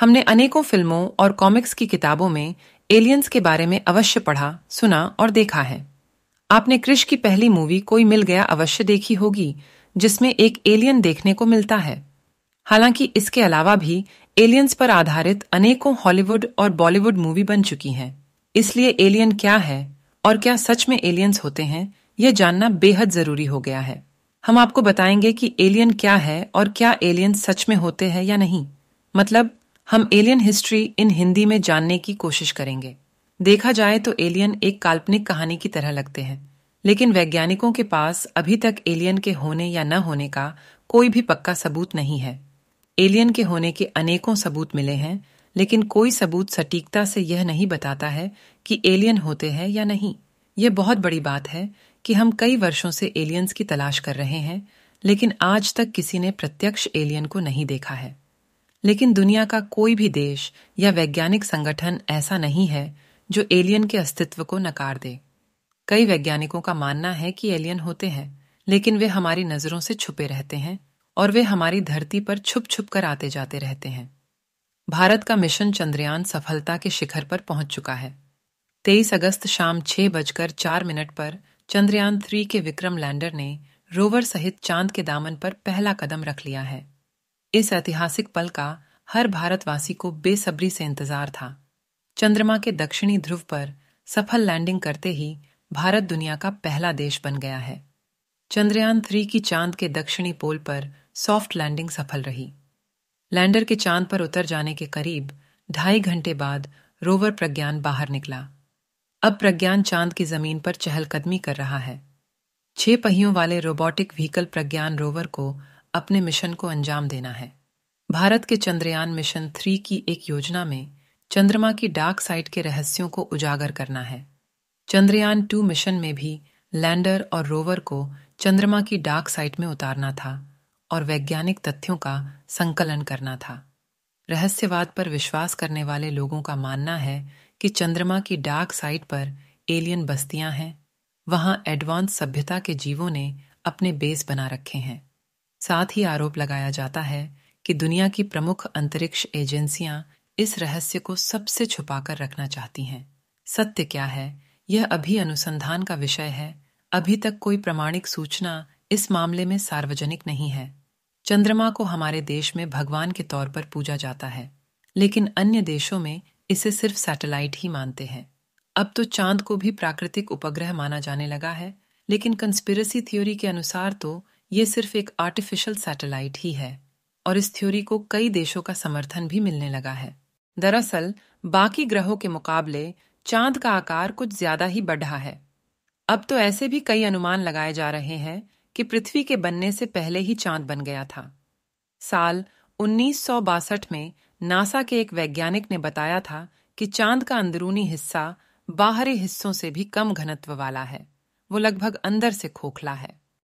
हमने अनेकों फिल्मों और कॉमिक्स की किताबों में एलियंस के बारे में अवश्य पढ़ा सुना और देखा है आपने क्रिश की पहली मूवी कोई मिल गया अवश्य देखी होगी जिसमें एक एलियन देखने को मिलता है हालांकि इसके अलावा भी एलियंस पर आधारित अनेकों हॉलीवुड और बॉलीवुड मूवी बन चुकी हैं इसलिए एलियन क्या है और क्या सच में एलियंस होते हैं यह जानना बेहद जरूरी हो गया है हम आपको बताएंगे कि एलियन क्या है और क्या एलियन सच में होते हैं या नहीं मतलब हम एलियन हिस्ट्री इन हिंदी में जानने की कोशिश करेंगे देखा जाए तो एलियन एक काल्पनिक कहानी की तरह लगते हैं लेकिन वैज्ञानिकों के पास अभी तक एलियन के होने या न होने का कोई भी पक्का सबूत नहीं है एलियन के होने के अनेकों सबूत मिले हैं लेकिन कोई सबूत सटीकता से यह नहीं बताता है कि एलियन होते हैं या नहीं यह बहुत बड़ी बात है कि हम कई वर्षों से एलियंस की तलाश कर रहे हैं लेकिन आज तक किसी ने प्रत्यक्ष एलियन को नहीं देखा है लेकिन दुनिया का कोई भी देश या वैज्ञानिक संगठन ऐसा नहीं है जो एलियन के अस्तित्व को नकार दे कई वैज्ञानिकों का मानना है कि एलियन होते हैं लेकिन वे हमारी नजरों से छुपे रहते हैं और वे हमारी धरती पर छुप छुप कर आते जाते रहते हैं भारत का मिशन चंद्रयान सफलता के शिखर पर पहुंच चुका है तेईस अगस्त शाम छह बजकर चार मिनट पर चंद्रयान थ्री के विक्रम लैंडर ने रोवर सहित चांद के दामन पर पहला कदम रख लिया है इस ऐतिहासिक पल का हर भारतवासी को बेसब्री से इंतजार था चंद्रमा के दक्षिणी ध्रुव पर सफल लैंडिंग करते ही भारत दुनिया का पहला देश बन गया है चंद्रयान थ्री की चांद के दक्षिणी पोल पर सॉफ्ट लैंडिंग सफल रही लैंडर के चांद पर उतर जाने के करीब ढाई घंटे बाद रोवर प्रज्ञान बाहर निकला अब प्रज्ञान चांद की जमीन पर चहलकदमी कर रहा है छह पहियों वाले रोबोटिक व्हीकल प्रज्ञान रोवर को अपने मिशन को अंजाम देना है भारत के चंद्रयान मिशन थ्री की एक योजना में चंद्रमा की डार्क साइड के रहस्यों को उजागर करना है चंद्रयान टू मिशन में भी लैंडर और रोवर को चंद्रमा की डार्क साइट में उतारना था और वैज्ञानिक तथ्यों का संकलन करना था रहस्यवाद पर विश्वास करने वाले लोगों का मानना है कि चंद्रमा की डार्क साइट पर एलियन बस्तियां हैं वहां एडवांस सभ्यता के जीवों ने अपने बेस बना रखे हैं साथ ही आरोप लगाया जाता है कि दुनिया की प्रमुख अंतरिक्ष एजेंसियां इस रहस्य को सबसे छुपाकर रखना चाहती हैं सत्य क्या है यह अभी अनुसंधान का विषय है अभी तक कोई प्रमाणिक सूचना इस मामले में सार्वजनिक नहीं है चंद्रमा को हमारे देश में भगवान के तौर पर पूजा जाता है लेकिन अन्य देशों में इसे सिर्फ सैटेलाइट ही मानते हैं अब तो चांद को भी प्राकृतिक उपग्रह माना जाने लगा है लेकिन कंस्पिरसी थ्योरी के अनुसार तो ये सिर्फ एक आर्टिफिशियल सैटेलाइट ही है और इस थ्योरी को कई देशों का समर्थन भी मिलने लगा है दरअसल बाकी ग्रहों के मुकाबले चांद का आकार कुछ ज्यादा ही बढ़ा है अब तो ऐसे भी कई अनुमान लगाए जा रहे हैं कि पृथ्वी के बनने से पहले ही चांद बन गया था साल उन्नीस में नासा के एक वैज्ञानिक ने बताया था कि चांद का अंदरूनी हिस्सा बाहरी हिस्सों से भी कम घनत्व वाला है वो लगभग अंदर से खोखला है